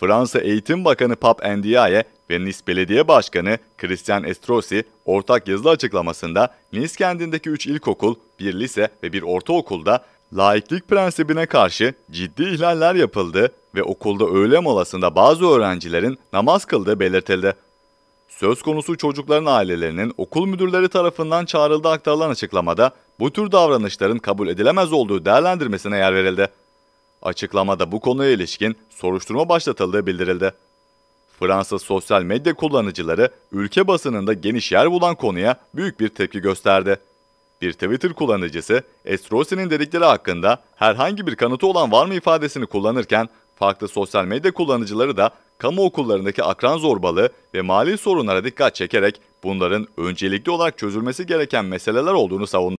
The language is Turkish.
Fransa Eğitim Bakanı Pap Ndiaye ve Nice Belediye Başkanı Christian Estrosi ortak yazılı açıklamasında Nice kendindeki 3 ilkokul, bir lise ve bir ortaokulda laiklik prensibine karşı ciddi ihlaller yapıldı ve okulda öğle molasında bazı öğrencilerin namaz kıldığı belirtildi. Söz konusu çocukların ailelerinin okul müdürleri tarafından çağrıldığı aktarılan açıklamada bu tür davranışların kabul edilemez olduğu değerlendirmesine yer verildi. Açıklamada bu konuya ilişkin soruşturma başlatıldığı bildirildi. Fransız sosyal medya kullanıcıları ülke basınında geniş yer bulan konuya büyük bir tepki gösterdi. Bir Twitter kullanıcısı Esrosi'nin dedikleri hakkında herhangi bir kanıtı olan var mı ifadesini kullanırken farklı sosyal medya kullanıcıları da kamu okullarındaki akran zorbalığı ve mali sorunlara dikkat çekerek bunların öncelikli olarak çözülmesi gereken meseleler olduğunu savundu.